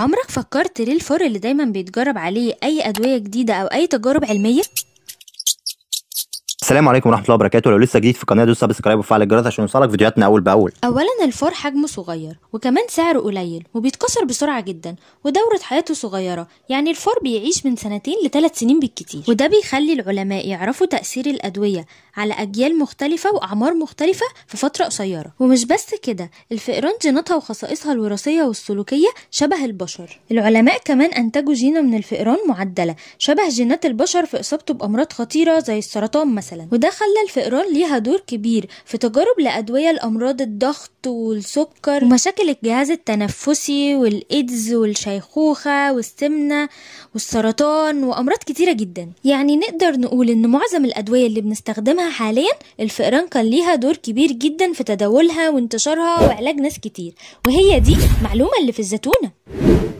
عمرك فكرت ليه الفور اللي دايما بيتجرب عليه أي أدوية جديدة أو أي تجارب علمية؟ السلام عليكم ورحمه الله وبركاته لو لسه جديد في القناه دوس سبسكرايب وفعل الجرس عشان يوصلك فيديوهاتنا اول باول اولا الفار حجمه صغير وكمان سعره قليل وبيتكسر بسرعه جدا ودوره حياته صغيره يعني الفار بيعيش من سنتين لثلاث سنين بالكتير وده بيخلي العلماء يعرفوا تاثير الادويه على اجيال مختلفه واعمار مختلفه في فتره قصيره ومش بس كده الفئران جيناتها وخصائصها الوراثيه والسلوكيه شبه البشر العلماء كمان انتجوا جينه من الفئران معدله شبه جينات البشر في اصابته بامراض خطيره زي السرطان مثلا مثلا وده خلى الفئران ليها دور كبير في تجارب لأدوية لأمراض الضغط والسكر ومشاكل الجهاز التنفسي والإيدز والشيخوخة والسمنة والسرطان وأمراض كتيرة جدا يعني نقدر نقول إن معظم الأدوية اللي بنستخدمها حاليا الفئران كان ليها دور كبير جدا في تداولها وانتشارها وعلاج ناس كتير وهي دي معلومة اللي في الزتونة